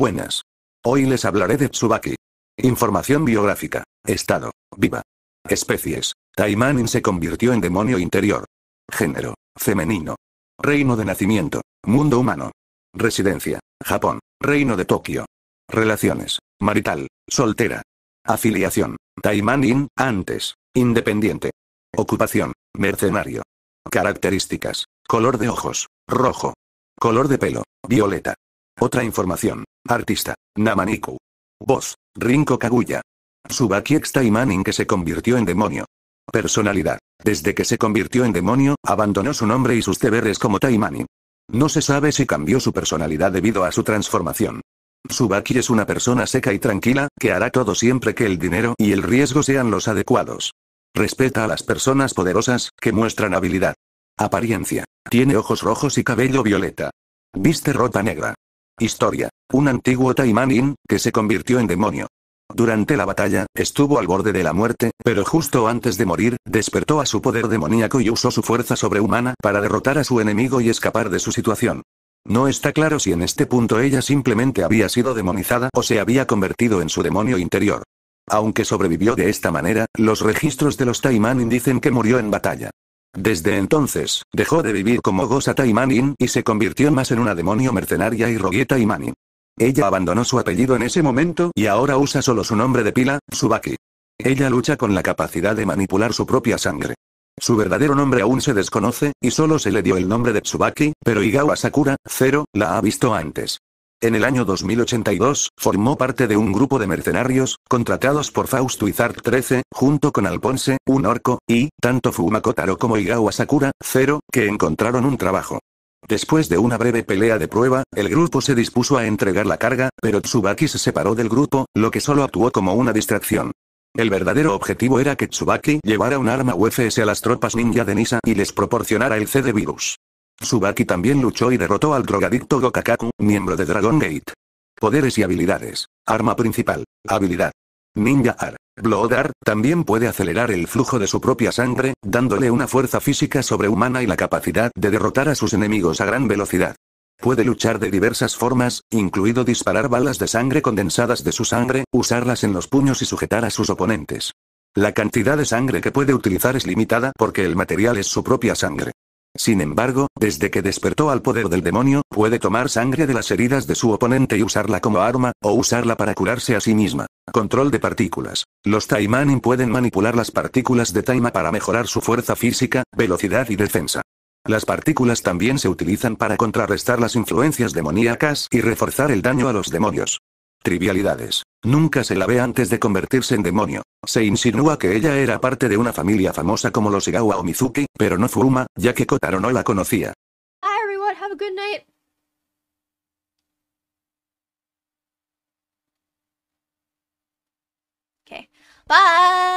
Buenas. Hoy les hablaré de Tsubaki. Información biográfica. Estado. Viva. Especies. Taimanin se convirtió en demonio interior. Género. Femenino. Reino de nacimiento. Mundo humano. Residencia. Japón. Reino de Tokio. Relaciones. Marital. Soltera. Afiliación. Taimanin, antes. Independiente. Ocupación. Mercenario. Características. Color de ojos. Rojo. Color de pelo. Violeta. Otra información. Artista. Namaniku. Voz. Rinko Kaguya. Tsubaki ex Taimanin que se convirtió en demonio. Personalidad. Desde que se convirtió en demonio, abandonó su nombre y sus deberes como Taimanin. No se sabe si cambió su personalidad debido a su transformación. Tsubaki es una persona seca y tranquila, que hará todo siempre que el dinero y el riesgo sean los adecuados. Respeta a las personas poderosas, que muestran habilidad. Apariencia. Tiene ojos rojos y cabello violeta. Viste ropa negra. Historia. Un antiguo Taimanin, que se convirtió en demonio. Durante la batalla, estuvo al borde de la muerte, pero justo antes de morir, despertó a su poder demoníaco y usó su fuerza sobrehumana para derrotar a su enemigo y escapar de su situación. No está claro si en este punto ella simplemente había sido demonizada o se había convertido en su demonio interior. Aunque sobrevivió de esta manera, los registros de los Taimanin dicen que murió en batalla. Desde entonces, dejó de vivir como Gosata Imanin y se convirtió más en una demonio mercenaria y rogueta Imanin. Ella abandonó su apellido en ese momento y ahora usa solo su nombre de pila, Tsubaki. Ella lucha con la capacidad de manipular su propia sangre. Su verdadero nombre aún se desconoce, y solo se le dio el nombre de Tsubaki, pero Igawa Sakura, Cero, la ha visto antes. En el año 2082, formó parte de un grupo de mercenarios, contratados por Fausto Zart 13, junto con Alponse, un orco, y, tanto Fumakotaro como Igawa Sakura, 0 que encontraron un trabajo. Después de una breve pelea de prueba, el grupo se dispuso a entregar la carga, pero Tsubaki se separó del grupo, lo que solo actuó como una distracción. El verdadero objetivo era que Tsubaki llevara un arma UFS a las tropas ninja de Nisa y les proporcionara el CD virus. Subaki también luchó y derrotó al drogadicto Gokakaku, miembro de Dragon Gate. Poderes y habilidades. Arma principal. Habilidad. Ninja Art. Blood Art también puede acelerar el flujo de su propia sangre, dándole una fuerza física sobrehumana y la capacidad de derrotar a sus enemigos a gran velocidad. Puede luchar de diversas formas, incluido disparar balas de sangre condensadas de su sangre, usarlas en los puños y sujetar a sus oponentes. La cantidad de sangre que puede utilizar es limitada porque el material es su propia sangre. Sin embargo, desde que despertó al poder del demonio, puede tomar sangre de las heridas de su oponente y usarla como arma, o usarla para curarse a sí misma. Control de partículas. Los Taimanin pueden manipular las partículas de Taima para mejorar su fuerza física, velocidad y defensa. Las partículas también se utilizan para contrarrestar las influencias demoníacas y reforzar el daño a los demonios. Trivialidades. Nunca se la ve antes de convertirse en demonio. Se insinúa que ella era parte de una familia famosa como los Igawa o Mizuki, pero no Fuma, ya que Kotaro no la conocía. everyone, have a good night. Bye.